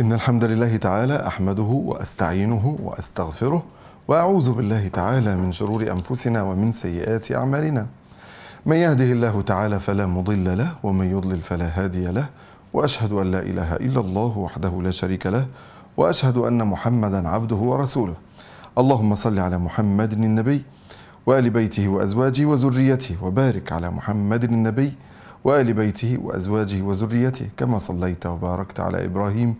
إن الحمد لله تعالى أحمده وأستعينه وأستغفره وأعوذ بالله تعالى من شرور أنفسنا ومن سيئات أعمالنا من يهده الله تعالى فلا مضل له ومن يضلل فلا هادي له وأشهد أن لا إله إلا الله وحده لا شريك له وأشهد أن محمدا عبده ورسوله اللهم صل على محمد النبي وآل بيته وأزواجه وذريته وبارك على محمد النبي وآل بيته وأزواجه وذريته كما صليت وباركت على إبراهيم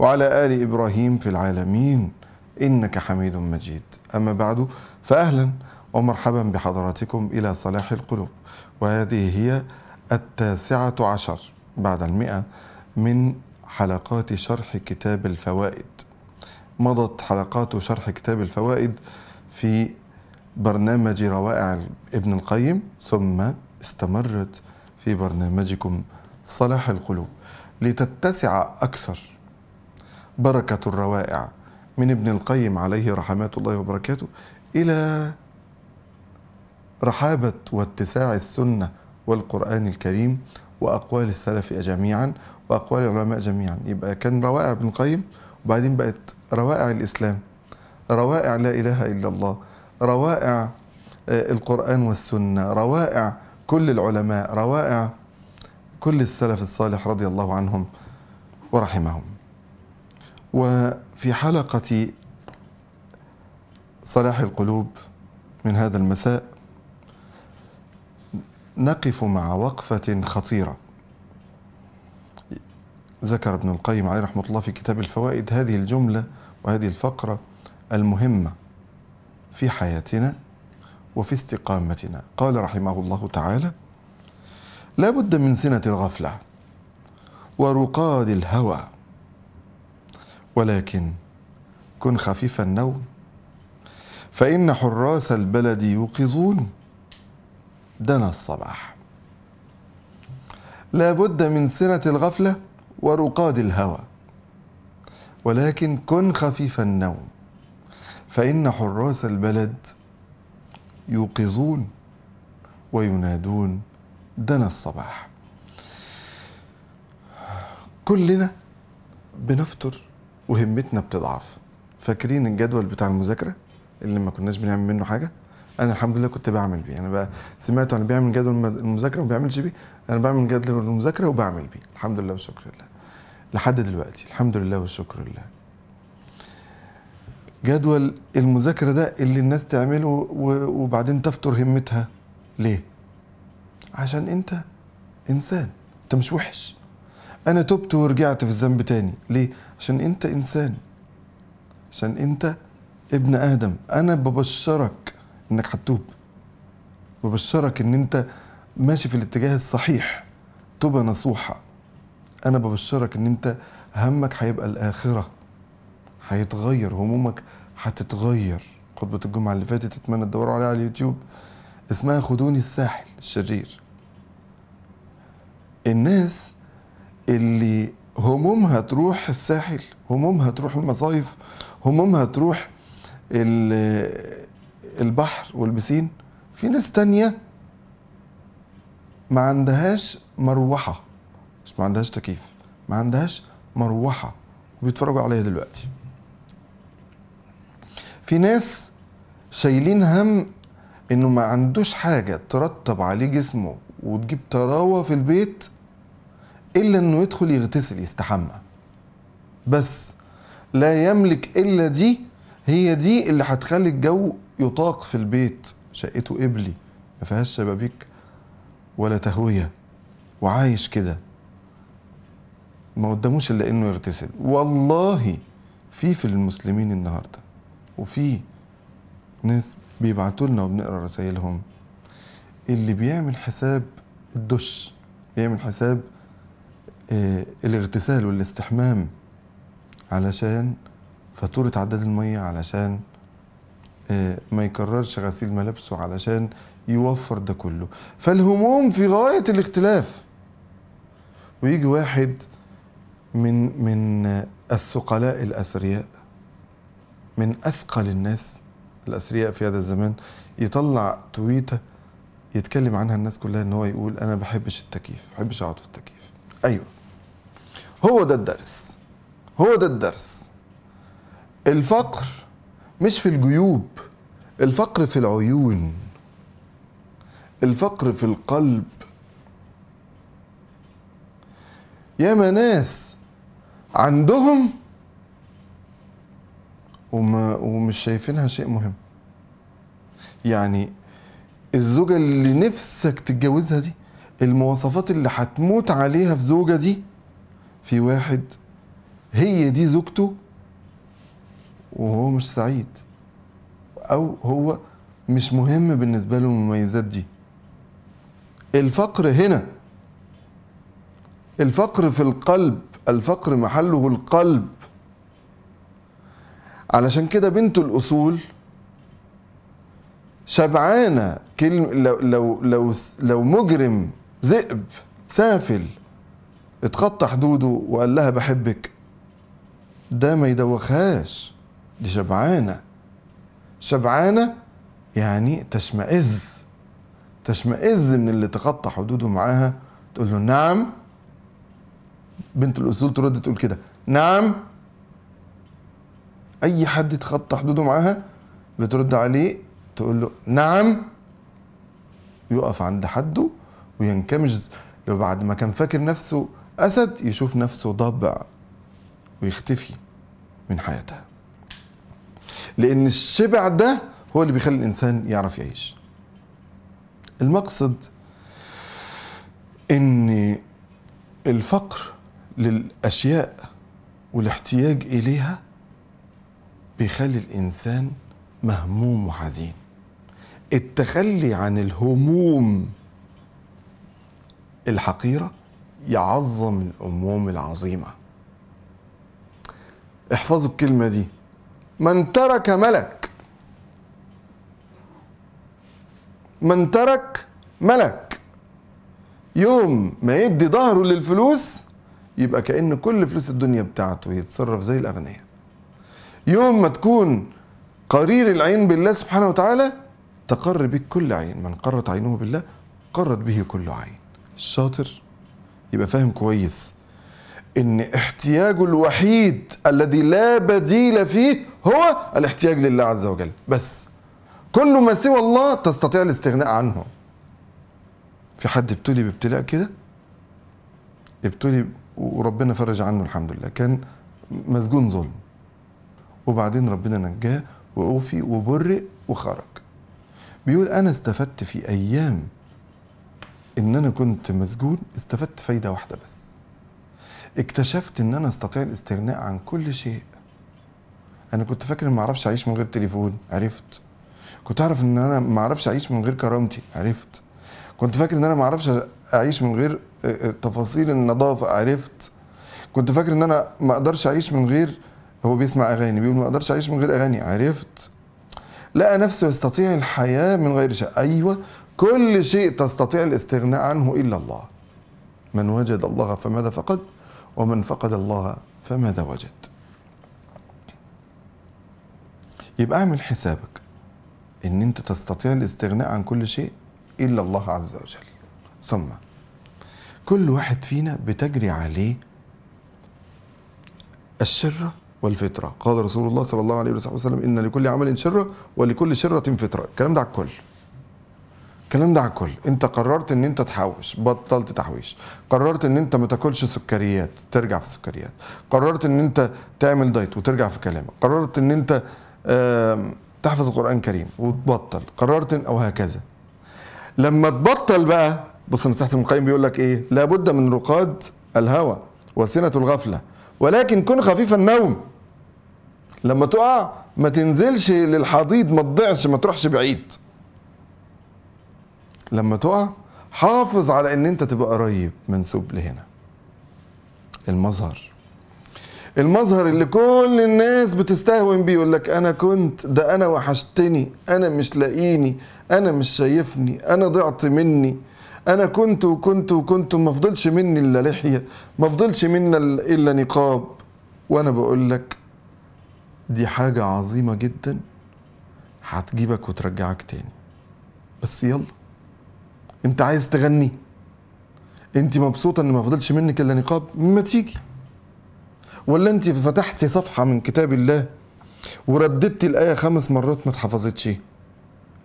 وعلى آل إبراهيم في العالمين إنك حميد مجيد أما بعد فأهلا ومرحبا بحضراتكم إلى صلاح القلوب وهذه هي التاسعة عشر بعد المئة من حلقات شرح كتاب الفوائد مضت حلقات شرح كتاب الفوائد في برنامج روائع ابن القيم ثم استمرت في برنامجكم صلاح القلوب لتتسع أكثر بركة الروائع من ابن القيم عليه رحمات الله وبركاته إلى رحابة واتساع السنة والقرآن الكريم وأقوال السلف جميعا وأقوال العلماء جميعا يبقى كان روائع ابن القيم وبعدين بقت روائع الإسلام روائع لا إله إلا الله روائع آه، القرآن والسنة روائع كل العلماء روائع كل السلف الصالح رضي الله عنهم ورحمهم وفي حلقة صلاح القلوب من هذا المساء نقف مع وقفة خطيرة ذكر ابن القيم عليه رحمة الله في كتاب الفوائد هذه الجملة وهذه الفقرة المهمة في حياتنا وفي استقامتنا قال رحمه الله تعالى لا بد من سنة الغفلة ورقاد الهوى ولكن كن خفيف النوم فإن حراس البلد يوقظون دنا الصباح لا بد من سنة الغفلة ورقاد الهوى ولكن كن خفيف النوم فإن حراس البلد يوقظون وينادون دنا الصباح كلنا بنفطر وهمتنا بتضعف فاكرين الجدول بتاع المذاكره اللي ما كناش بنعمل منه حاجه انا الحمد لله كنت بعمل بيه انا بقى سمعت انا بيعمل جدول المذاكره وما بيعملش بيه انا بعمل جدول المذاكره وبعمل بيه الحمد لله والشكر لله لحد دلوقتي الحمد لله والشكر لله جدول المذاكره ده اللي الناس تعمله وبعدين تفطر همتها ليه عشان انت انسان انت مش وحش انا تبت ورجعت في الذنب تاني ليه عشان انت انسان عشان انت ابن ادم انا ببشرك انك هتتوب ببشرك ان انت ماشي في الاتجاه الصحيح توبة نصوحة انا ببشرك ان انت همك هيبقى الاخرة هيتغير همومك هتتغير خطبة الجمعة اللي فاتت اتمنى تدوروا عليها على اليوتيوب اسمها خدوني الساحل الشرير الناس اللي همومها تروح الساحل همومها تروح المصايف همومها تروح البحر والبسين في ناس تانية ما عندهاش مروحة مش ما عندهاش تكييف ما عندهاش مروحة وبيتفرجوا عليها دلوقتي في ناس شايلين هم انه ما عندوش حاجة ترتب عليه جسمه وتجيب طراوة في البيت إلا أنه يدخل يغتسل يستحمى بس لا يملك إلا دي هي دي اللي هتخلي الجو يطاق في البيت شقته قبلي ما فيهاش شبابيك ولا تهوية وعايش كده ما قداموش إلا إنه يغتسل والله في في المسلمين النهاردة وفي ناس بيبعتوا لنا وبنقرا رسائلهم اللي بيعمل حساب الدش بيعمل حساب آه، الاغتسال والاستحمام علشان فاتورة عداد المية علشان آه، ما يكررش غسيل ملابسه علشان يوفر ده كله فالهموم في غاية الاختلاف ويجي واحد من من الثقلاء الأثرياء من أثقل الناس الأثرياء في هذا الزمان يطلع تويتة يتكلم عنها الناس كلها ان هو يقول انا ما بحبش التكييف ما بحبش اقعد في التكييف ايوه هو ده الدرس هو ده الدرس الفقر مش في الجيوب الفقر في العيون الفقر في القلب ياما ناس عندهم وما ومش شايفينها شيء مهم يعني الزوجة اللي نفسك تتجوزها دي المواصفات اللي هتموت عليها في زوجة دي في واحد هي دي زوجته وهو مش سعيد او هو مش مهم بالنسبه له المميزات دي الفقر هنا الفقر في القلب الفقر محله القلب علشان كده بنت الاصول شبعانه كلمه لو لو لو لو مجرم ذئب سافل اتخطى حدوده وقال لها بحبك ده ما يدوخهاش دي شبعانة شبعانة يعني تشمئز تشمئز من اللي تخطى حدوده معاها تقول له نعم بنت الأصول ترد تقول كده نعم أي حد يتخطى حدوده معاها بترد عليه تقول له نعم يقف عند حده وينكمش لو بعد ما كان فاكر نفسه أسد يشوف نفسه ضبع ويختفي من حياتها لأن الشبع ده هو اللي بيخلي الإنسان يعرف يعيش المقصد ان الفقر للاشياء والاحتياج اليها بيخلي الانسان مهموم وحزين التخلي عن الهموم الحقيره يعظم الأموم العظيمة احفظوا الكلمة دي من ترك ملك من ترك ملك يوم ما يدي ظهره للفلوس يبقى كأن كل فلوس الدنيا بتاعته يتصرف زي الأغنياء يوم ما تكون قرير العين بالله سبحانه وتعالى تقر بك كل عين من قرت عينه بالله قرت به كل عين الشاطر يبقى فاهم كويس ان احتياجه الوحيد الذي لا بديل فيه هو الاحتياج لله عز وجل بس كل ما سوى الله تستطيع الاستغناء عنه في حد ابتلي بابتلاء كده ابتلي وربنا فرج عنه الحمد لله كان مسجون ظلم وبعدين ربنا نجاه وأوفي وبرئ وخرج بيقول أنا استفدت في أيام ان انا كنت مسجون استفدت فايده واحده بس اكتشفت ان انا استطيع الاستغناء عن كل شيء انا كنت فاكر ان ما اعرفش اعيش من غير تليفون عرفت كنت اعرف ان انا ما اعرفش اعيش من غير كرامتي عرفت كنت فاكر ان انا ما اعرفش اعيش من غير آه، آه، تفاصيل النظافه عرفت كنت فاكر ان انا ما اقدرش اعيش من غير هو بيسمع اغاني بيقول ما اقدرش اعيش من غير اغاني عرفت لقى نفسه يستطيع الحياه من غير شيء ايوه كل شيء تستطيع الاستغناء عنه إلا الله من وجد الله فماذا فقد ومن فقد الله فماذا وجد يبقى اعمل حسابك ان انت تستطيع الاستغناء عن كل شيء الا الله عز وجل ثم كل واحد فينا بتجري عليه الشره والفطره قال رسول الله صلى الله عليه وسلم ان لكل عمل شره ولكل شره فطره الكلام ده على الكل الكلام ده على الكل انت قررت ان انت تحوش بطلت تحويش قررت ان انت ما تاكلش سكريات ترجع في السكريات قررت ان انت تعمل دايت وترجع في كلامك قررت ان انت تحفظ القران كريم وتبطل قررت إن او هكذا لما تبطل بقى بص مساحه المقيم بيقول لك ايه لابد من رقاد الهوى وسنه الغفله ولكن كن خفيف النوم لما تقع ما تنزلش للحضيض ما تضيعش ما تروحش بعيد لما تقع حافظ على ان انت تبقى قريب منسوب لهنا المظهر المظهر اللي كل الناس بتستهون بيه يقول لك انا كنت ده انا وحشتني انا مش لاقيني انا مش شايفني انا ضعت مني انا كنت وكنت وكنت ما فضلش مني الا لحيه ما فضلش منا الا نقاب وانا بقول لك دي حاجه عظيمه جدا هتجيبك وترجعك تاني بس يلا انت عايز تغني انت مبسوطه ان ما فضلش منك الا نقاب ما تيجي ولا انت فتحتي صفحه من كتاب الله ورددتي الايه خمس مرات ما اتحفظتش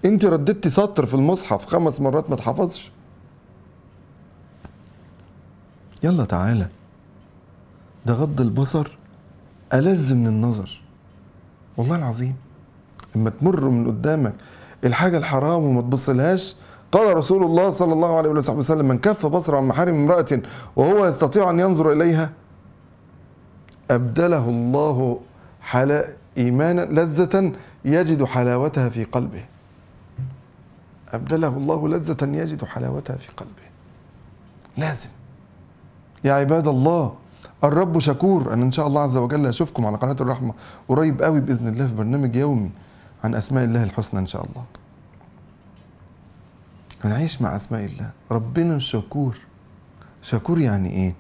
انت رددتي سطر في المصحف خمس مرات ما اتحفظش يلا تعالى ده غض البصر ألذ من النظر والله العظيم لما تمر من قدامك الحاجة الحرام وما تبصلهاش قال رسول الله صلى الله عليه وسلم من كف بصره عن محارم امرأة وهو يستطيع أن ينظر إليها أبدله الله حلا إيمانا لذة يجد حلاوتها في قلبه أبدله الله لذة يجد حلاوتها في قلبه لازم يا عباد الله الرب شكور أنا إن شاء الله عز وجل أشوفكم على قناة الرحمة قريب قوي بإذن الله في برنامج يومي عن أسماء الله الحسنى إن شاء الله هنعيش مع أسماء الله ربنا شكور شكور يعني إيه؟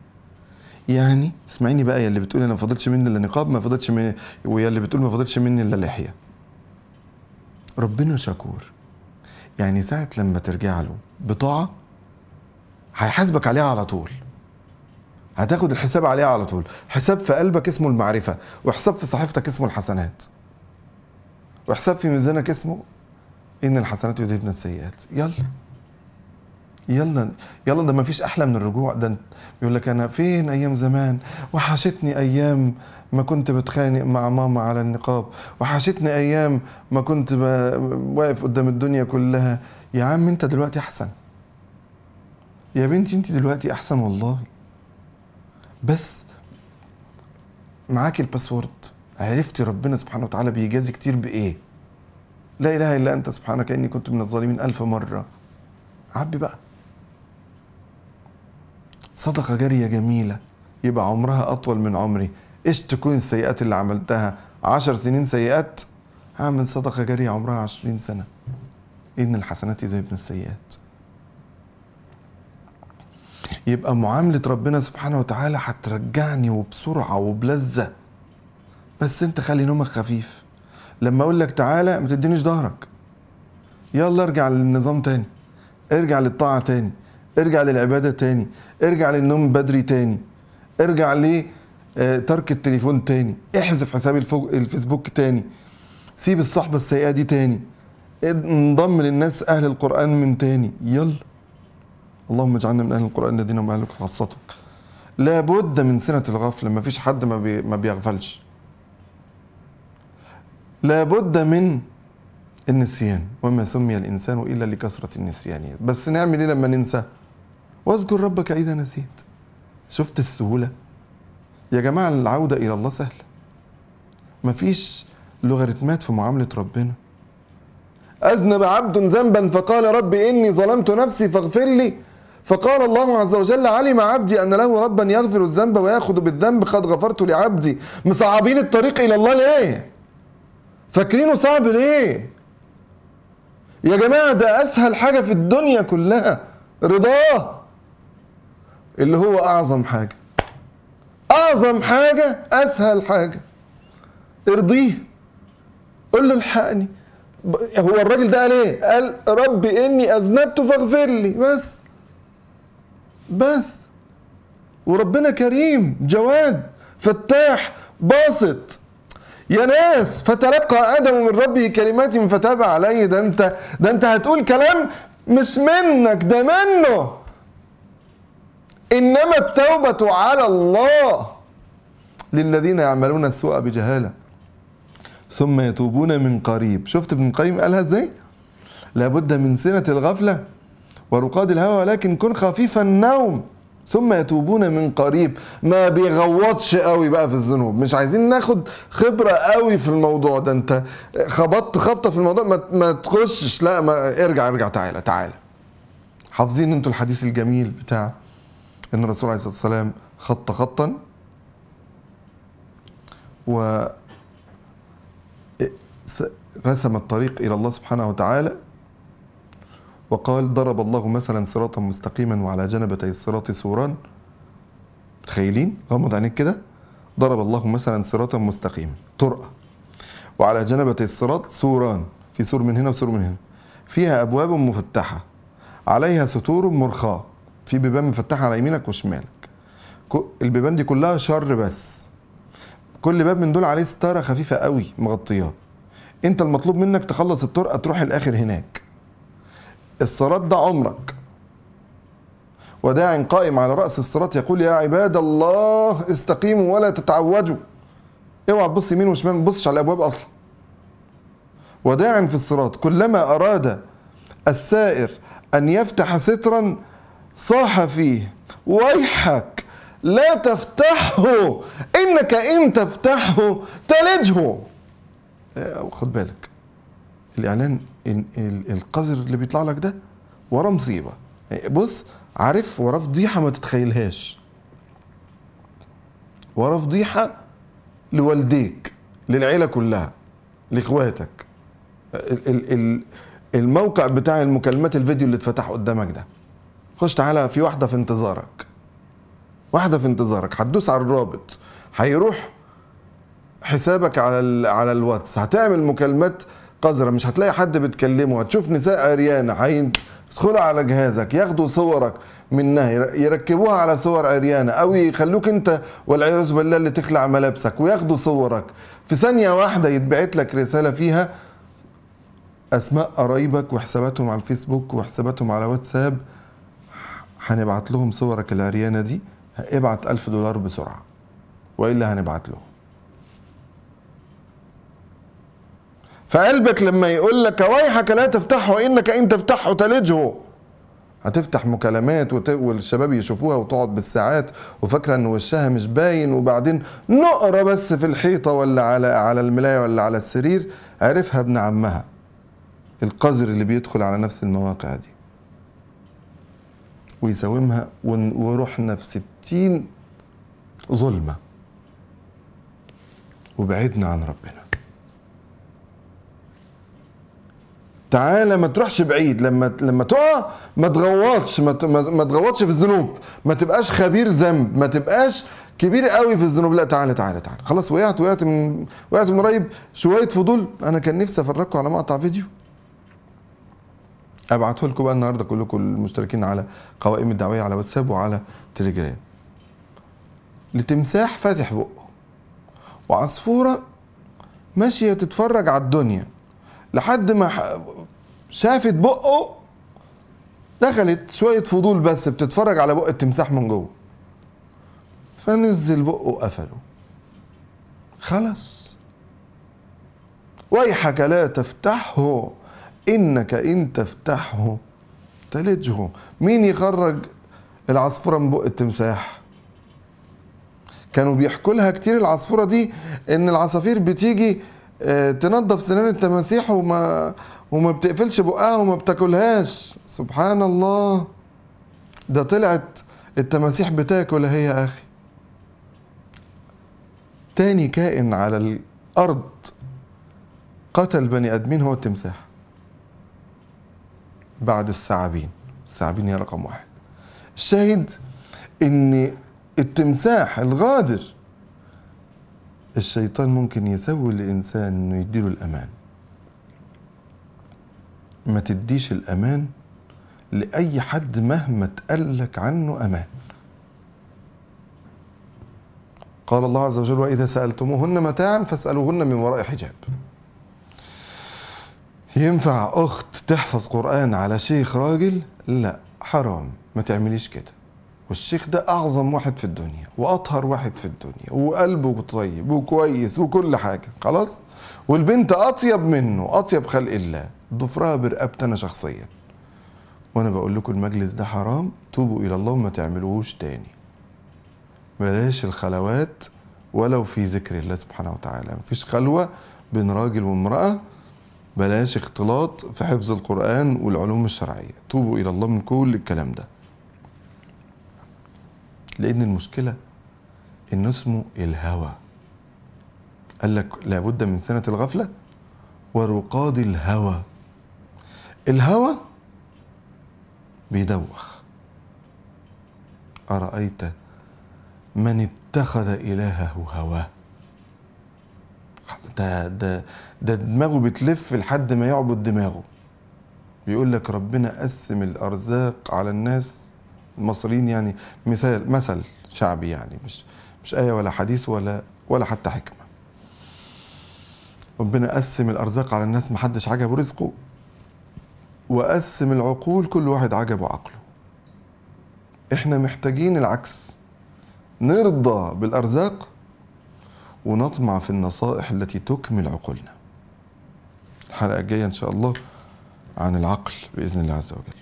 يعني اسمعيني بقى يا اللي بتقول أنا ما فضلش مني إلا نقاب ما فضلش مني ويا اللي بتقول ما فضلش مني إلا لحية ربنا شكور يعني ساعة لما ترجع له بطاعة هيحاسبك عليها على طول هتاخد الحساب عليها على طول حساب في قلبك اسمه المعرفة وحساب في صحيفتك اسمه الحسنات وحساب في ميزانك اسمه إن الحسنات يذهبن السيئات يلا يلا يلا ده ما فيش احلى من الرجوع ده بيقول لك انا فين ايام زمان وحشتني ايام ما كنت بتخانق مع ماما على النقاب وحشتني ايام ما كنت واقف قدام الدنيا كلها يا عم انت دلوقتي احسن يا بنتي انت دلوقتي احسن والله بس معاكي الباسورد عرفتي ربنا سبحانه وتعالى بيجازي كتير بايه لا اله الا انت سبحانك اني كنت من الظالمين الف مره عبي بقى صدقة جارية جميلة يبقى عمرها أطول من عمري إيش تكون السيئات اللي عملتها عشر سنين سيئات هعمل صدقة جارية عمرها عشرين سنة إن الحسنات ابن السيئات يبقى معاملة ربنا سبحانه وتعالى هترجعني وبسرعة وبلذة بس انت خلي نومك خفيف لما اقول لك تعالى ما تدينيش ظهرك يلا ارجع للنظام تاني ارجع للطاعة تاني ارجع للعبادة تاني ارجع للنوم بدري تاني ارجع لترك آه، التليفون تاني احذف حساب الفيسبوك تاني سيب الصحبة السيئة دي تاني انضم للناس أهل القرآن من تاني يلا اللهم اجعلنا من أهل القرآن الذين هم أهلك خاصتك لابد من سنة الغفلة ما فيش حد ما, بي ما بيغفلش لابد من النسيان وما سمي الإنسان إلا لكثرة النسيان بس نعمل إيه لما ننسى واذكر ربك إذا نسيت شفت السهولة يا جماعة العودة إلى الله سهلة مفيش لوغاريتمات في معاملة ربنا أذنب عبد ذنبا فقال رب إني ظلمت نفسي فاغفر لي فقال الله عز وجل علم عبدي أن له ربا يغفر الذنب ويأخذ بالذنب قد غفرت لعبدي مصعبين الطريق إلى الله ليه فاكرينه صعب ليه يا جماعة ده أسهل حاجة في الدنيا كلها رضاه اللي هو اعظم حاجه اعظم حاجه اسهل حاجه ارضيه قول له الحقني هو الراجل ده قال ايه قال رب اني اذنبت فاغفر لي بس بس وربنا كريم جواد فتاح باسط يا ناس فتلقى ادم من ربه كلمات فتاب عليه ده انت ده انت هتقول كلام مش منك ده منه إنما التوبة على الله للذين يعملون السوء بجهالة ثم يتوبون من قريب شفت ابن القيم قالها ازاي لابد من سنة الغفلة ورقاد الهوى ولكن كن خفيف النوم ثم يتوبون من قريب ما بيغوطش قوي بقى في الذنوب مش عايزين ناخد خبرة قوي في الموضوع ده انت خبطت خبطة في الموضوع ما, ما تخشش لا ما ارجع ارجع تعالى تعالى حافظين انتوا الحديث الجميل بتاع ان الرسول عليه الصلاه والسلام خط خطا و رسم الطريق الى الله سبحانه وتعالى وقال ضرب الله مثلا صراطا مستقيما وعلى جنبتي الصراط سوران متخيلين غمض عينيك كده ضرب الله مثلا صراطا مستقيما طرقه وعلى جنبتي الصراط سوران في سور من هنا وسور من هنا فيها ابواب مفتحه عليها ستور مرخاه في بيبان مفتحه على يمينك وشمالك البيبان دي كلها شر بس كل باب من دول عليه ستاره خفيفه قوي مغطياه انت المطلوب منك تخلص الطرقه تروح الاخر هناك الصراط ده عمرك وداع قائم على راس الصراط يقول يا عباد الله استقيموا ولا تتعوجوا اوعى تبص يمين وشمال ما تبصش على الابواب اصلا وداع في الصراط كلما اراد السائر ان يفتح سترا صاح فيه ويحك لا تفتحه انك ان تفتحه تلجه آه، خد بالك الاعلان القذر اللي بيطلع لك ده وراه مصيبه آه، بص عارف وراه فضيحه ما تتخيلهاش وراه فضيحه لوالديك للعيله كلها لاخواتك آه، الموقع بتاع المكالمات الفيديو اللي اتفتح قدامك ده خش تعالى في واحده في انتظارك واحده في انتظارك هتدوس على الرابط هيروح حسابك على ال... على الواتس هتعمل مكالمات قذره مش هتلاقي حد بتكلمه هتشوف نساء عريانه هيدخلوا على جهازك ياخدوا صورك منها يركبوها على صور عريانه او يخلوك انت والعياذ بالله اللي تخلع ملابسك وياخدوا صورك في ثانيه واحده يتبعت لك رساله فيها اسماء قرايبك وحساباتهم على الفيسبوك وحساباتهم على واتساب هنبعت لهم صورك العريانه دي ابعت 1000 دولار بسرعه والا هنبعت لهم فقلبك لما يقول لك ويحك لا تفتحه انك ان تفتحه تلجه هتفتح مكالمات والشباب يشوفوها وتقعد بالساعات وفاكره ان وشها مش باين وبعدين نقره بس في الحيطه ولا على على الملايه ولا على السرير عرفها ابن عمها القذر اللي بيدخل على نفس المواقع دي ويساومها ورحنا في ستين ظلمة وبعدنا عن ربنا تعالى ما تروحش بعيد لما لما تقع ما تغوطش ما ما تغوطش في الذنوب ما تبقاش خبير ذنب ما تبقاش كبير قوي في الذنوب لا تعالى تعالى تعالى خلاص وقعت وقعت من وقعت من قريب شويه فضول انا كان نفسي افرجكم على مقطع فيديو ابعته لكم بقى النهارده كلكم المشتركين على قوائم الدعويه على واتساب وعلى تليجرام لتمساح فاتح بقه وعصفوره ماشيه تتفرج على الدنيا لحد ما شافت بقه دخلت شويه فضول بس بتتفرج على بق التمساح من جوه فنزل بقه وقفله خلاص ويحك لا تفتحه انك ان تفتحه تلجه مين يخرج العصفوره من بق التمساح كانوا بيحكوا لها كتير العصفوره دي ان العصافير بتيجي آه، تنظف سنان التماسيح وما وما بتقفلش بقها وما بتاكلهاش سبحان الله ده طلعت التماسيح بتاكل هي يا اخي تاني كائن على الارض قتل بني ادمين هو التمساح بعد الثعابين الثعابين هي رقم واحد الشاهد ان التمساح الغادر الشيطان ممكن يسوي الانسان انه يديله الامان ما تديش الامان لاي حد مهما تقلك عنه امان قال الله عز وجل واذا سالتموهن متاعا فاسالوهن من وراء حجاب ينفع اخت تحفظ قران على شيخ راجل لا حرام ما تعمليش كده والشيخ ده اعظم واحد في الدنيا واطهر واحد في الدنيا وقلبه طيب وكويس وكل حاجه خلاص والبنت اطيب منه اطيب خلق الله ضفرها برقبتي انا شخصيا وانا بقول لكم المجلس ده حرام توبوا الى الله وما تعملوهوش تاني بلاش الخلوات ولو في ذكر الله سبحانه وتعالى مفيش خلوه بين راجل وامراه بلاش اختلاط في حفظ القرآن والعلوم الشرعية توبوا إلى الله من كل الكلام ده لأن المشكلة إنه اسمه الهوى قال لك لابد من سنة الغفلة ورقاد الهوى الهوى بيدوخ أرأيت من اتخذ إلهه هواه ده ده ده دماغه بتلف لحد ما يعبد دماغه بيقول لك ربنا قسم الارزاق على الناس المصريين يعني مثال مثل شعبي يعني مش مش ايه ولا حديث ولا ولا حتى حكمه ربنا قسم الارزاق على الناس محدش عجبه رزقه وقسم العقول كل واحد عجبه عقله احنا محتاجين العكس نرضى بالارزاق ونطمع في النصائح التي تكمل عقولنا الحلقه الجايه ان شاء الله عن العقل باذن الله عز وجل.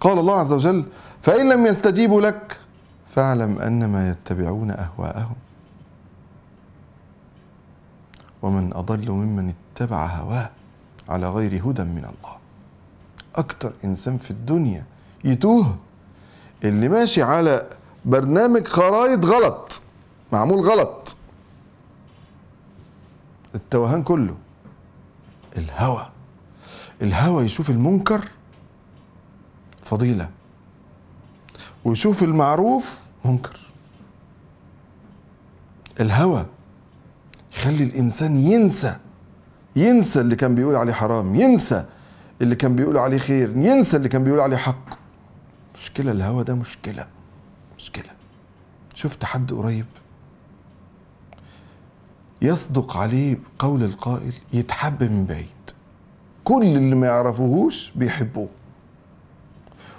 قال الله عز وجل: فان لم يستجيبوا لك فاعلم انما يتبعون اهواءهم. ومن اضل ممن اتبع هواه على غير هدى من الله. اكتر انسان في الدنيا يتوه اللي ماشي على برنامج خرايط غلط معمول غلط التوهان كله الهوى الهوى يشوف المنكر فضيلة ويشوف المعروف منكر الهوى يخلي الإنسان ينسى ينسى اللي كان بيقول عليه حرام ينسى اللي كان بيقول عليه خير ينسى اللي كان بيقول عليه حق مشكلة الهوى ده مشكلة مشكلة شفت حد قريب يصدق عليه قول القائل يتحب من بعيد كل اللي ما يعرفوهوش بيحبوه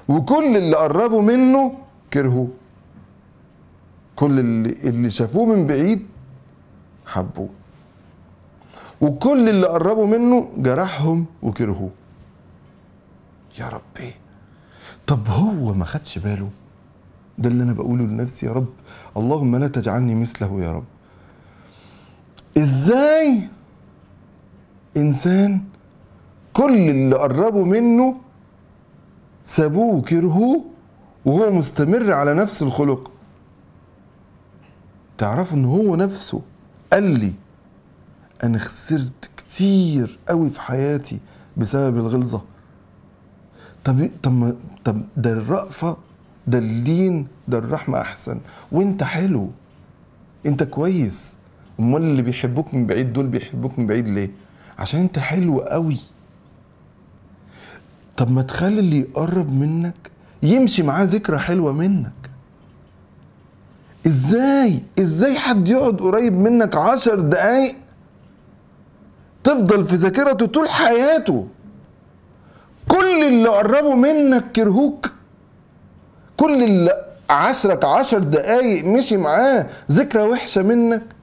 وكل اللي قربوا منه كرهوه كل اللي, اللي شافوه من بعيد حبوه وكل اللي قربوا منه جرحهم وكرهوه يا ربي طب هو ما خدش باله ده اللي انا بقوله لنفسي يا رب اللهم لا تجعلني مثله يا رب ازاي انسان كل اللي قربوا منه سابوه وكرهوه وهو مستمر على نفس الخلق تعرفوا ان هو نفسه قال لي انا خسرت كتير قوي في حياتي بسبب الغلظه طب إيه- طب طب ده الرأفه ده اللين ده الرحمه احسن وانت حلو انت كويس امال اللي بيحبوك من بعيد دول بيحبوك من بعيد ليه عشان انت حلو قوي طب ما تخلي اللي يقرب منك يمشي معاه ذكرى حلوه منك ازاي ازاي حد يقعد قريب منك عشر دقايق تفضل في ذاكرته طول حياته كل اللي قربوا منك كرهوك كل اللي عشرك عشر دقايق مشي معاه ذكرى وحشه منك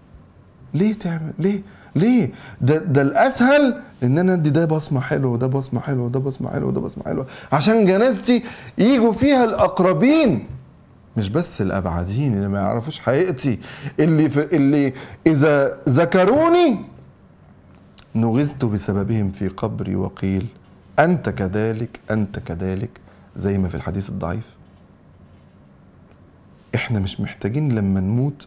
ليه تعمل ليه ليه ده ده الاسهل ان انا ادي ده بصمه حلوه وده بصمه حلوه وده بصمه حلوه وده بصمه حلوه عشان جنازتي يجوا فيها الاقربين مش بس الابعدين اللي ما يعرفوش حقيقتي اللي في اللي اذا ذكروني نغزت بسببهم في قبري وقيل انت كذلك انت كذلك زي ما في الحديث الضعيف احنا مش محتاجين لما نموت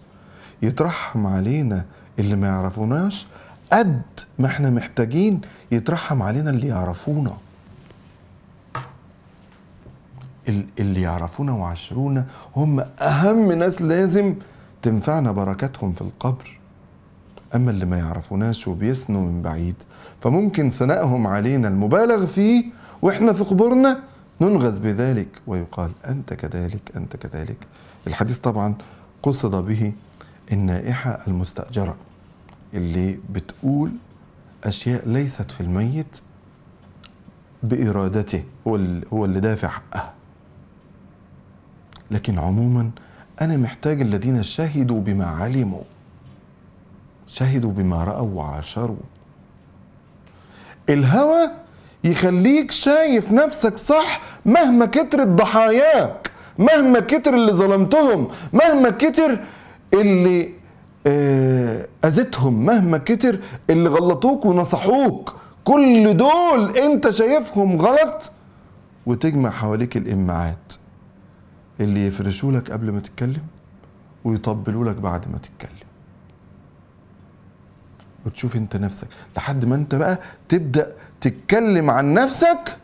يترحم علينا اللي ما يعرفوناش قد ما احنا محتاجين يترحم علينا اللي يعرفونا اللي يعرفونا وعشرونا هم أهم ناس لازم تنفعنا بركاتهم في القبر أما اللي ما يعرفوناش وبيسنوا من بعيد فممكن ثنائهم علينا المبالغ فيه وإحنا في قبورنا ننغز بذلك ويقال أنت كذلك أنت كذلك الحديث طبعا قصد به النائحة المستأجرة اللي بتقول أشياء ليست في الميت بإرادته هو هو اللي دافع حقها لكن عموما أنا محتاج الذين شهدوا بما علموا شهدوا بما رأوا وعاشروا الهوى يخليك شايف نفسك صح مهما كتر ضحاياك مهما كتر اللي ظلمتهم مهما كتر اللي آه، اذتهم مهما كتر اللي غلطوك ونصحوك كل دول انت شايفهم غلط وتجمع حواليك الامعات اللي يفرشوا لك قبل ما تتكلم ويطبلوا لك بعد ما تتكلم وتشوف انت نفسك لحد ما انت بقى تبدا تتكلم عن نفسك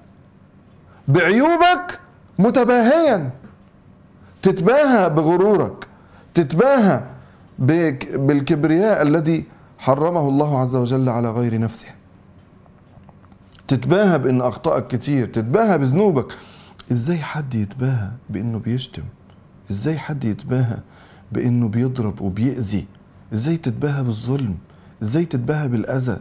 بعيوبك متباهيا تتباهى بغرورك تتباهى بالكبرياء الذي حرمه الله عز وجل على غير نفسه تتباهى بان اخطائك كتير تتباهى بذنوبك ازاي حد يتباهى بانه بيشتم ازاي حد يتباهى بانه بيضرب وبيأذي ازاي تتباهى بالظلم ازاي تتباهى بالاذى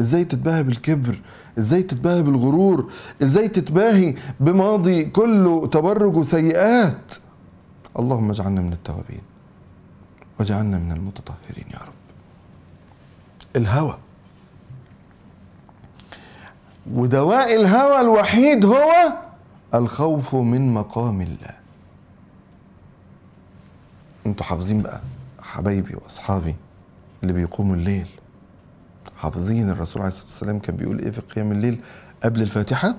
ازاي تتباهى بالكبر ازاي تتباهى بالغرور ازاي تتباهي بماضي كله تبرج وسيئات اللهم اجعلنا من التوابين واجعلنا من المتطهرين يا رب الهوى ودواء الهوى الوحيد هو الخوف من مقام الله انتوا حافظين بقى حبايبي واصحابي اللي بيقوموا الليل حافظين الرسول عليه الصلاه والسلام كان بيقول ايه في قيام الليل قبل الفاتحه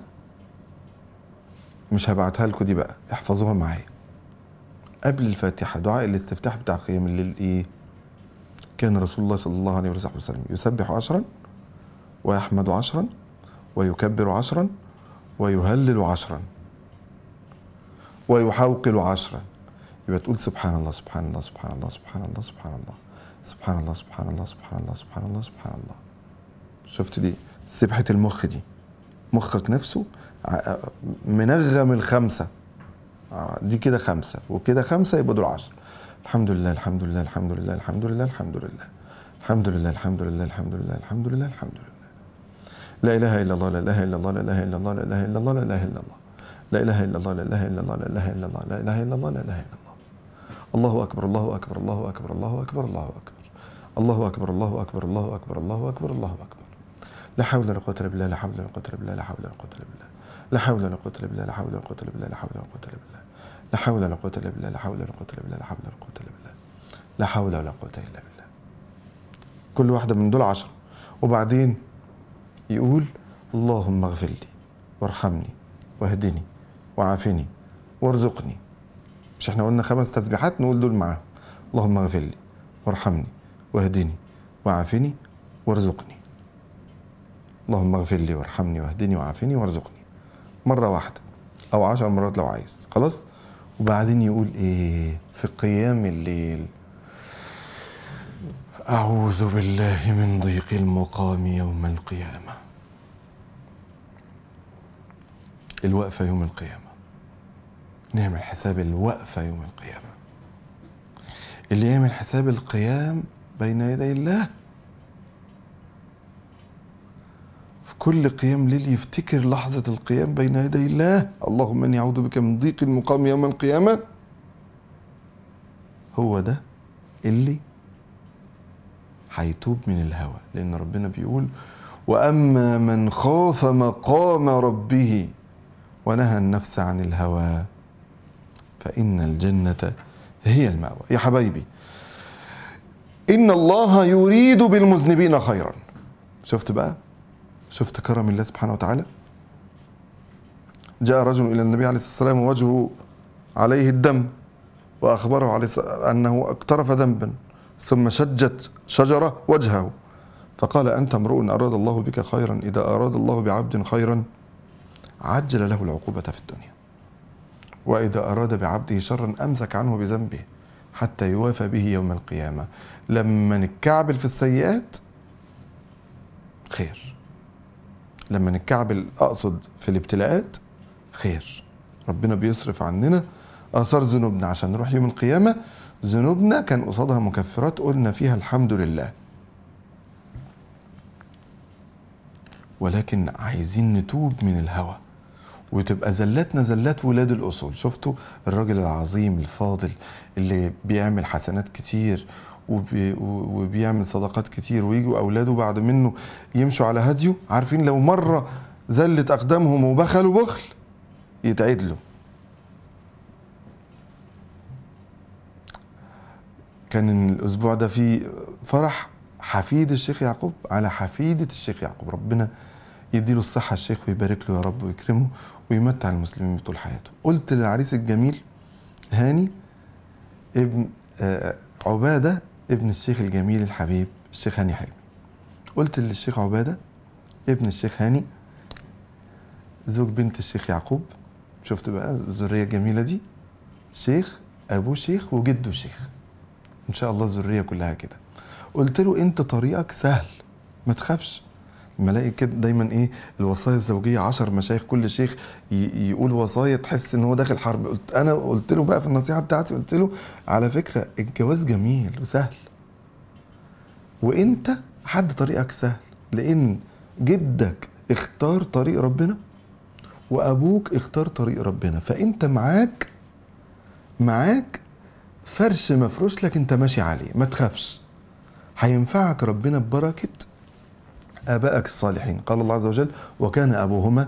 مش هبعتها لكم دي بقى احفظوها معايا قبل الفاتحه دعاء الاستفتاح بتاع قيام الليل ايه؟ كان رسول الله صلى الله عليه وسلم يسبح عشرا ويحمد عشرا ويكبر عشرا ويهلل عشرا ويحوقل عشرا يبقى تقول سبحان الله سبحان الله سبحان الله سبحان الله سبحان الله سبحان الله سبحان الله سبحان الله سبحان الله سبحان الله شفت دي سبحة المخ دي مخك نفسه منغم الخمسة دي كده خمسه وكده خمسه يبقى دول 10 الحمد لله الحمد لله الحمد لله الحمد لله الحمد لله الحمد لله الحمد لله الحمد لله الحمد لله الحمد لله لا اله الا الله لا اله الا الله لا اله الا الله لا اله الا الله لا اله الا الله لا اله الا الله لا اله الا الله لا اله الا الله لا اله الا الله لا اله الا الله الله اكبر الله اكبر الله اكبر الله اكبر الله اكبر الله اكبر الله اكبر الله اكبر الله اكبر الله اكبر لا حول ولا قوه الا بالله لا حول ولا قوه الا بالله لا حول ولا قوه الا بالله لا حول ولا قوه الا بالله لا حول ولا قوه الا بالله لا حول ولا قوه الا بالله لا حول ولا قوة إلا بالله لا حول ولا قوة إلا بالله لا حول ولا قوة إلا بالله لا حول ولا قوة إلا بالله كل واحدة من دول عشر وبعدين يقول اللهم اغفر لي وارحمني واهدني وعافني وارزقني مش احنا قلنا خمس تسبيحات نقول دول معاهم اللهم اغفر لي وارحمني واهدني وعافني وارزقني اللهم اغفر لي وارحمني واهدني وعافني وارزقني مرة واحدة أو عشر مرات لو عايز خلاص وبعدين يقول ايه في قيام الليل اعوذ بالله من ضيق المقام يوم القيامه الوقفه يوم القيامه نعمل حساب الوقفه يوم القيامه اللي يعمل حساب القيام بين يدي الله في كل قيام ليل يفتكر لحظة القيام بين يدي الله اللهم إني أعوذ بك من ضيق المقام يوم القيامة هو ده اللي هيتوب من الهوى لأن ربنا بيقول وأما من خاف مقام ربه ونهى النفس عن الهوى فإن الجنة هي المأوى يا حبايبي إن الله يريد بالمذنبين خيرا شفت بقى شفت كرم الله سبحانه وتعالى جاء رجل إلى النبي عليه الصلاة والسلام ووجهه عليه الدم وأخبره عليه أنه اقترف ذنبا ثم شجت شجرة وجهه فقال أنت امرؤ أراد الله بك خيرا إذا أراد الله بعبد خيرا عجل له العقوبة في الدنيا وإذا أراد بعبده شرا أمسك عنه بذنبه حتى يوافى به يوم القيامة لما نتكعبل في السيئات خير لما نتكعبل اقصد في الابتلاءات خير ربنا بيصرف عننا اثار ذنوبنا عشان نروح يوم القيامه ذنوبنا كان قصادها مكفرات قلنا فيها الحمد لله ولكن عايزين نتوب من الهوى وتبقى زلاتنا زلات ولاد الاصول شفتوا الراجل العظيم الفاضل اللي بيعمل حسنات كتير وبي وبيعمل صداقات كتير ويجوا اولاده بعد منه يمشوا على هديه عارفين لو مره زلت اقدامهم وبخلوا بخل يتعدلوا كان الاسبوع ده في فرح حفيد الشيخ يعقوب على حفيده الشيخ يعقوب ربنا يديله الصحه الشيخ ويبارك له يا رب ويكرمه ويمتع المسلمين طول حياته قلت للعريس الجميل هاني ابن آه، عباده ابن الشيخ الجميل الحبيب الشيخ هاني حلمي قلت للشيخ عبادة ابن الشيخ هاني زوج بنت الشيخ يعقوب شفت بقى الذرية الجميلة دي شيخ أبوه شيخ وجده شيخ إن شاء الله الذرية كلها كده قلت له أنت طريقك سهل ما تخافش ملاقي كده دايما ايه الوصايا الزوجيه 10 مشايخ كل شيخ يقول وصايا تحس ان هو داخل حرب قلت انا قلت له بقى في النصيحه بتاعتي قلت له على فكره الجواز جميل وسهل وانت حد طريقك سهل لان جدك اختار طريق ربنا وابوك اختار طريق ربنا فانت معاك معاك فرش مفروش لك انت ماشي عليه ما تخافش هينفعك ربنا ببركه آباءك الصالحين قال الله عز وجل وكان أبوهما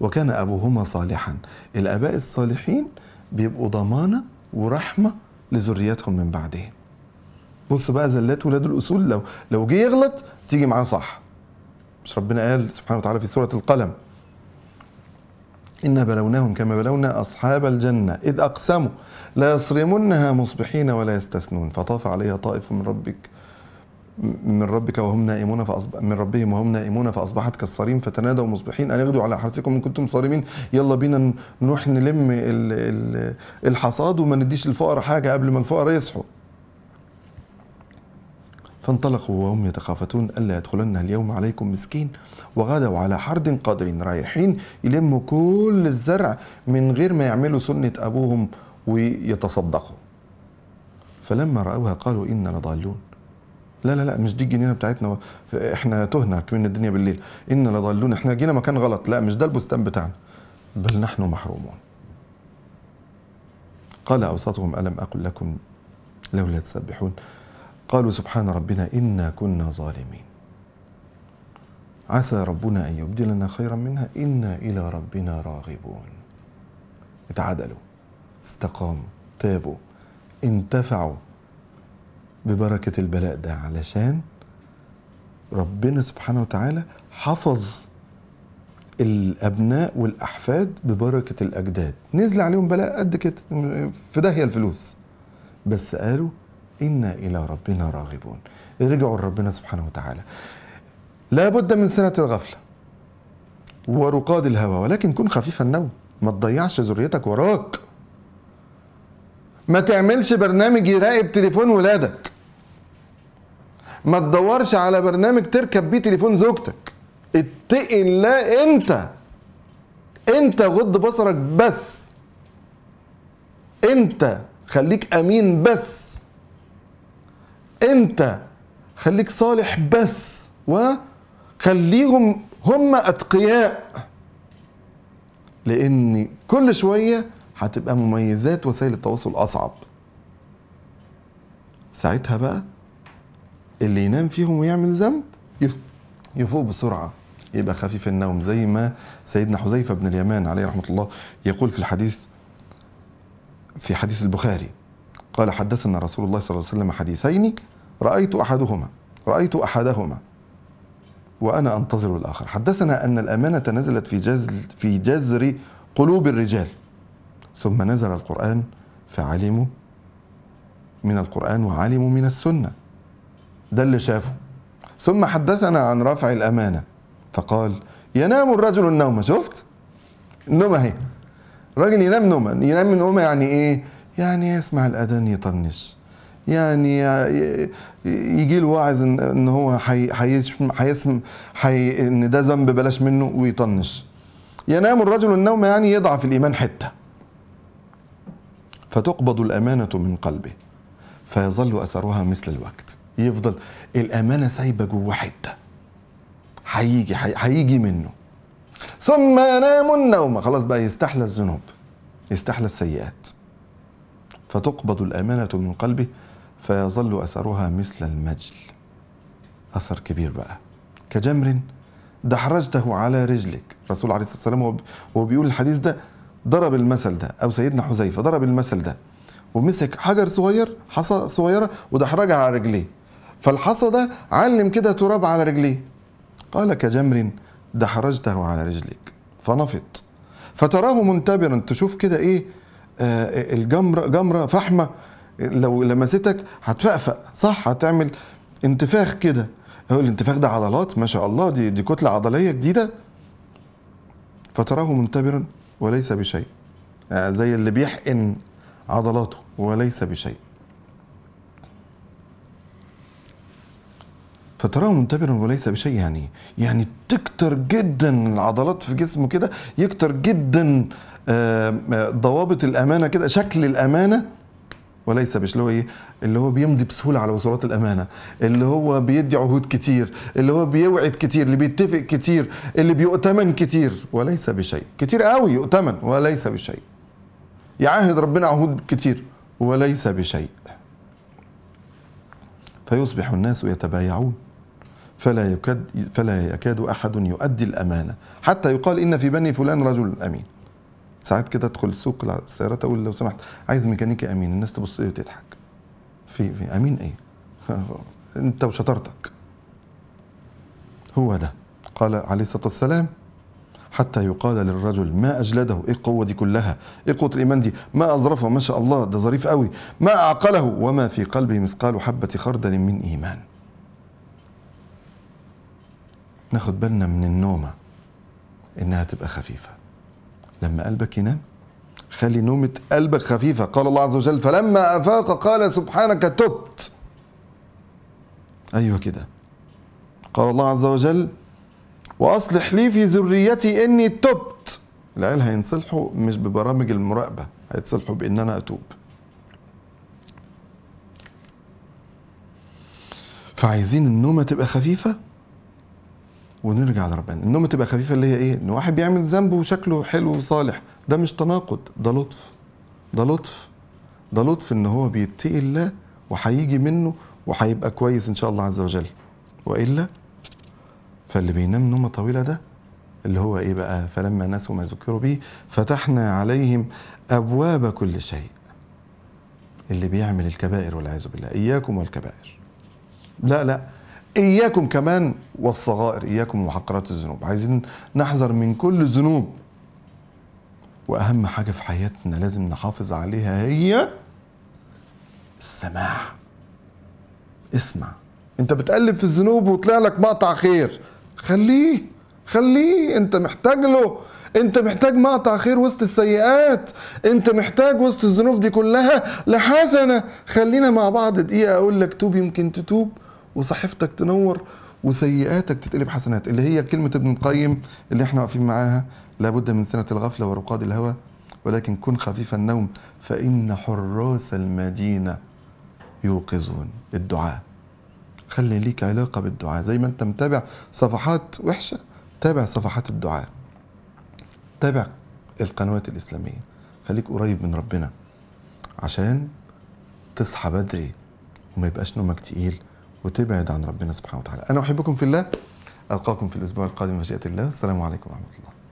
وكان أبوهما صالحا الآباء الصالحين بيبقوا ضمانة ورحمة لذريتهم من بعدهم بص بقى زلات ولاد الأصول لو لو جه يغلط تيجي معاه صح مش ربنا قال سبحانه وتعالى في سورة القلم إنا بلوناهم كما بلونا أصحاب الجنة إذ أقسموا لا يصرمنها مصبحين ولا يستثنون فطاف عليها طائف من ربك من ربك وهم نائمون فأصب... من ربهم وهم نائمون فاصبحت كالصريم فتنادوا مصبحين ان اغدوا على حرثكم ان كنتم صارمين يلا بينا نروح نلم ال... الحصاد وما نديش الفقراء حاجه قبل ما الفقراء يصحوا فانطلقوا وهم يتخافتون ألا يدخلن اليوم عليكم مسكين وغدوا على حرد قادرين رايحين يلموا كل الزرع من غير ما يعملوا سنة أبوهم ويتصدقوا فلما رأوها قالوا إنا لضالون لا لا لا مش دي الجنينه بتاعتنا احنا تهنا كمان الدنيا بالليل ان لضالون احنا جينا مكان غلط لا مش ده البستان بتاعنا بل نحن محرومون قال اوسطهم الم اقل لكم لولا تسبحون قالوا سبحان ربنا انا كنا ظالمين عسى ربنا ان يبدلنا خيرا منها انا الى ربنا راغبون اتعدلوا استقاموا تابوا انتفعوا ببركة البلاء ده علشان ربنا سبحانه وتعالى حفظ الابناء والاحفاد ببركه الاجداد نزل عليهم بلاء قد كده في داهيه الفلوس بس قالوا انا الى ربنا راغبون رجعوا لربنا سبحانه وتعالى لا بد من سنه الغفله ورقاد الهوى ولكن كن خفيف النوم ما تضيعش ذريتك وراك ما تعملش برنامج يراقب تليفون ولادك ما تدورش على برنامج تركب بيه تليفون زوجتك اتقي الله انت انت غض بصرك بس انت خليك امين بس انت خليك صالح بس وخليهم هم اتقياء لان كل شويه هتبقى مميزات وسائل التواصل اصعب ساعتها بقى اللي ينام فيهم ويعمل ذنب يفوق بسرعه يبقى خفيف النوم زي ما سيدنا حذيفه بن اليمان عليه رحمه الله يقول في الحديث في حديث البخاري قال حدثنا رسول الله صلى الله عليه وسلم حديثين رايت احدهما رايت احدهما وانا انتظر الاخر حدثنا ان الامانه نزلت في جزر في جزر قلوب الرجال ثم نزل القران فعلموا من القران وعلموا من السنه ده اللي شافه ثم حدثنا عن رفع الأمانة فقال ينام الرجل النوم شفت النوم اهي الراجل ينام نوما ينام نومه يعني ايه يعني يسمع الأذان يطنش يعني يجي له واعظ ان هو هيسم حي ان ده ذنب بلاش منه ويطنش ينام الرجل النوم يعني يضعف الايمان حته فتقبض الامانه من قلبه فيظل اثرها مثل الوقت يفضل الامانه سايبه جوه حته هيجي هيجي منه ثم ينام النوم خلاص بقى يستحلى الذنوب يستحلى السيئات فتقبض الامانه من قلبه فيظل اثرها مثل المجل اثر كبير بقى كجمر دحرجته على رجلك الرسول عليه الصلاه والسلام وهو بيقول الحديث ده ضرب المثل ده او سيدنا حذيفه ضرب المثل ده ومسك حجر صغير حصى صغيره ودحرجها على رجليه فالحصى ده علم كده تراب على رجليه قال كجمر دحرجته على رجلك فنفط فتراه منتبرا تشوف كده ايه آه, آه، الجمرة جمرة فحمة لو لمستك هتفقفق صح هتعمل انتفاخ كده هو الانتفاخ ده عضلات ما شاء الله دي دي كتلة عضلية جديدة فتراه منتبرا وليس بشيء آه زي اللي بيحقن عضلاته وليس بشيء فتراه منتبرا وليس بشيء يعني يعني تكتر جدا العضلات في جسمه كده يكتر جدا آه، ضوابط الامانه كده شكل الامانه وليس مش اللي هو ايه اللي هو بيمضي بسهوله على وصولات الامانه اللي هو بيدي عهود كتير اللي هو بيوعد كتير اللي بيتفق كتير اللي بيؤتمن كتير وليس بشيء كتير قوي يؤتمن وليس بشيء يعاهد ربنا عهود كتير وليس بشيء فيصبح الناس يتبايعون فلا يكاد فلا يكاد احد يؤدي الامانه حتى يقال ان في بني فلان رجل امين ساعات كده ادخل السوق السيارات اقول لو سمحت عايز ميكانيكي امين الناس تبص لي إيه وتضحك في, في امين ايه انت وشطارتك هو ده قال عليه الصلاه والسلام حتى يقال للرجل ما اجلده ايه القوه دي كلها ايه قوه الايمان دي ما اظرفه ما شاء الله ده ظريف قوي ما اعقله وما في قلبه مثقال حبه خردل من ايمان ناخد بالنا من النومة إنها تبقى خفيفة لما قلبك ينام خلي نومة قلبك خفيفة قال الله عز وجل فلما أفاق قال سبحانك تبت أيوة كده قال الله عز وجل وأصلح لي في ذريتي إني تبت العيال هينصلحوا مش ببرامج المراقبة هيتصلحوا بإن أنا أتوب فعايزين النومة تبقى خفيفة ونرجع لربنا النوم تبقى خفيفه اللي هي ايه ان واحد بيعمل ذنب وشكله حلو وصالح ده مش تناقض ده لطف ده لطف ده لطف ان هو بيتقي الله وهيجي منه وهيبقى كويس ان شاء الله عز وجل والا فاللي بينام نومه طويله ده اللي هو ايه بقى فلما نسوا ما ذكروا به فتحنا عليهم ابواب كل شيء اللي بيعمل الكبائر والعياذ بالله اياكم والكبائر لا لا إياكم كمان والصغائر إياكم محقرات الذنوب عايزين نحذر من كل الذنوب وأهم حاجة في حياتنا لازم نحافظ عليها هي السماع اسمع انت بتقلب في الذنوب وطلع لك مقطع خير خليه خليه انت محتاج له انت محتاج مقطع خير وسط السيئات انت محتاج وسط الذنوب دي كلها لحسنه خلينا مع بعض دقيقه اقول لك توب يمكن تتوب وصحيفتك تنور وسيئاتك تتقلب حسنات اللي هي كلمة ابن القيم اللي احنا واقفين معاها لابد من سنة الغفلة ورقاد الهوى ولكن كن خفيف النوم فإن حراس المدينة يوقظون الدعاء خلي ليك علاقة بالدعاء زي ما انت متابع صفحات وحشة تابع صفحات الدعاء تابع القنوات الإسلامية خليك قريب من ربنا عشان تصحى بدري وما يبقاش نومك تقيل وتبعد عن ربنا سبحانه وتعالى أنا أحبكم في الله ألقاكم في الأسبوع القادم مشيئة الله السلام عليكم ورحمة الله